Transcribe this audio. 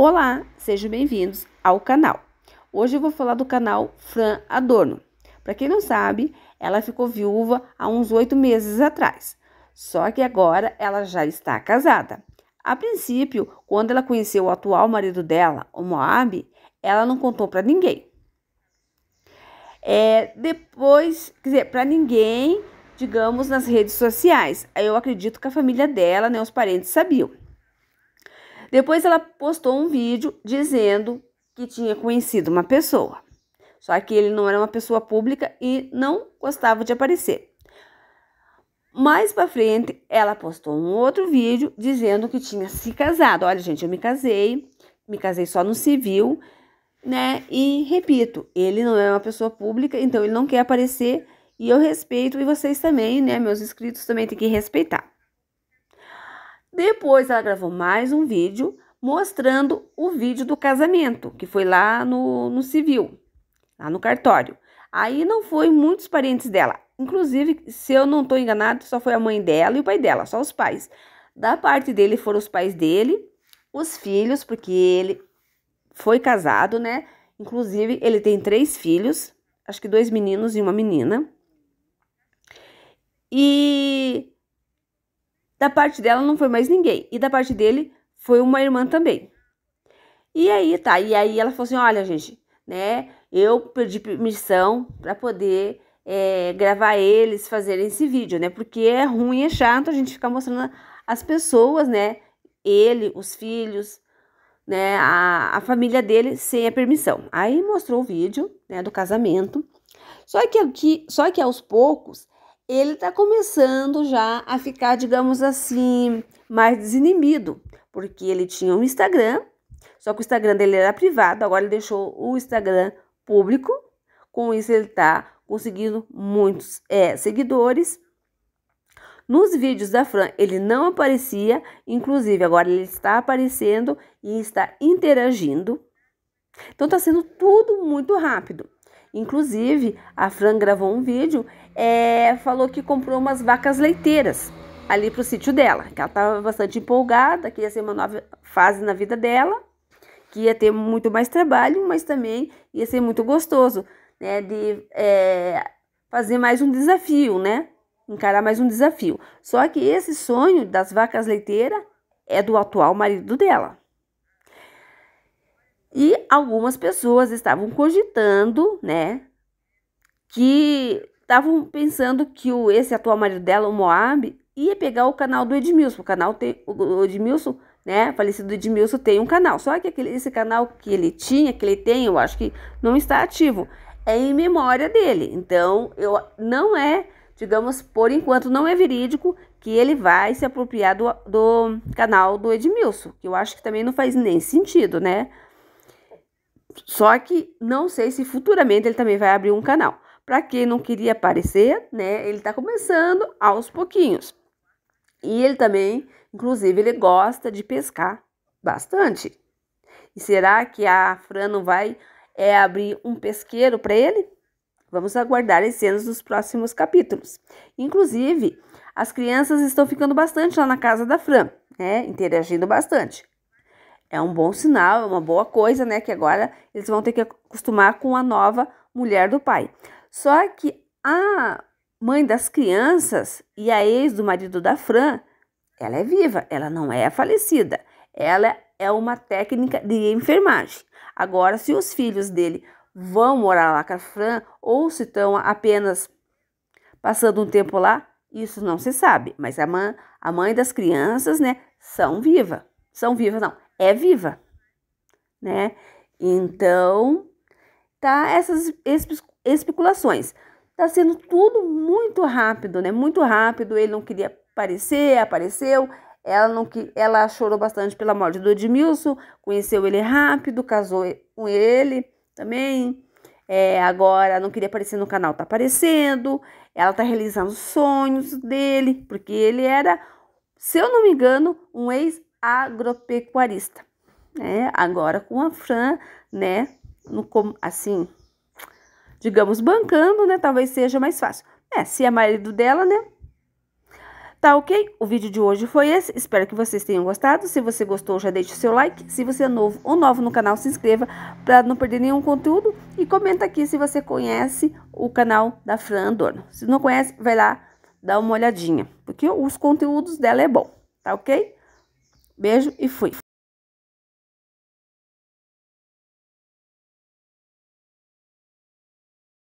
Olá, sejam bem-vindos ao canal. Hoje eu vou falar do canal Fran Adorno. Para quem não sabe, ela ficou viúva há uns oito meses atrás, só que agora ela já está casada. A princípio, quando ela conheceu o atual marido dela, o Moab, ela não contou para ninguém. É, depois, quer dizer, para ninguém, digamos, nas redes sociais. Eu acredito que a família dela, né, os parentes sabiam. Depois ela postou um vídeo dizendo que tinha conhecido uma pessoa. Só que ele não era uma pessoa pública e não gostava de aparecer. Mais para frente, ela postou um outro vídeo dizendo que tinha se casado. Olha, gente, eu me casei, me casei só no civil, né? E repito, ele não é uma pessoa pública, então ele não quer aparecer e eu respeito e vocês também, né? Meus inscritos também têm que respeitar. Depois ela gravou mais um vídeo mostrando o vídeo do casamento, que foi lá no, no civil, lá no cartório. Aí não foi muitos parentes dela. Inclusive, se eu não estou enganado, só foi a mãe dela e o pai dela, só os pais. Da parte dele foram os pais dele, os filhos, porque ele foi casado, né? Inclusive, ele tem três filhos, acho que dois meninos e uma menina. E da parte dela não foi mais ninguém. E da parte dele foi uma irmã também. E aí, tá. E aí ela falou assim: olha, gente, né? Eu pedi permissão para poder é, gravar eles fazerem esse vídeo, né? Porque é ruim, é chato a gente ficar mostrando as pessoas, né? Ele, os filhos, né? A, a família dele sem a permissão. Aí mostrou o vídeo, né? Do casamento. Só que, aqui, só que aos poucos ele está começando já a ficar, digamos assim, mais desinimido, porque ele tinha um Instagram, só que o Instagram dele era privado, agora ele deixou o Instagram público. Com isso, ele está conseguindo muitos é, seguidores. Nos vídeos da Fran, ele não aparecia, inclusive agora ele está aparecendo e está interagindo. Então, está sendo tudo muito rápido. Inclusive, a Fran gravou um vídeo, é, falou que comprou umas vacas leiteiras ali para o sítio dela, que ela estava bastante empolgada, que ia ser uma nova fase na vida dela, que ia ter muito mais trabalho, mas também ia ser muito gostoso, né, de é, fazer mais um desafio, né, encarar mais um desafio. Só que esse sonho das vacas leiteiras é do atual marido dela. E algumas pessoas estavam cogitando, né, que estavam pensando que o, esse atual marido dela, o Moab, ia pegar o canal do Edmilson. O canal tem, o Edmilson, né, falecido Edmilson tem um canal. Só que aquele, esse canal que ele tinha, que ele tem, eu acho que não está ativo. É em memória dele. Então, eu não é, digamos, por enquanto não é verídico que ele vai se apropriar do, do canal do Edmilson. Que eu acho que também não faz nem sentido, né? Só que não sei se futuramente ele também vai abrir um canal. Para quem não queria aparecer, né? Ele tá começando aos pouquinhos. E ele também, inclusive, ele gosta de pescar bastante. E será que a Fran não vai é, abrir um pesqueiro para ele? Vamos aguardar as cenas dos próximos capítulos. Inclusive, as crianças estão ficando bastante lá na casa da Fran, né? Interagindo bastante é um bom sinal, é uma boa coisa, né? Que agora eles vão ter que acostumar com a nova mulher do pai. Só que a mãe das crianças e a ex do marido da Fran, ela é viva, ela não é falecida. Ela é uma técnica de enfermagem. Agora, se os filhos dele vão morar lá com a Fran ou se estão apenas passando um tempo lá, isso não se sabe. Mas a mãe, a mãe das crianças, né, são viva. São vivas, não é viva, né? Então, tá essas especulações. Tá sendo tudo muito rápido, né? Muito rápido. Ele não queria aparecer, apareceu. Ela não que ela chorou bastante pela morte do Edmilson, conheceu ele rápido, casou com ele também. É, agora não queria aparecer no canal, tá aparecendo. Ela tá realizando os sonhos dele, porque ele era, se eu não me engano, um ex agropecuarista, né? Agora com a Fran, né, no assim, digamos bancando, né, talvez seja mais fácil. É, se é marido dela, né? Tá ok? O vídeo de hoje foi esse. Espero que vocês tenham gostado. Se você gostou, já deixe o seu like. Se você é novo ou novo no canal, se inscreva para não perder nenhum conteúdo. E comenta aqui se você conhece o canal da Fran Dorno. Se não conhece, vai lá dar uma olhadinha. Porque os conteúdos dela é bom, tá ok? Beijo e fui!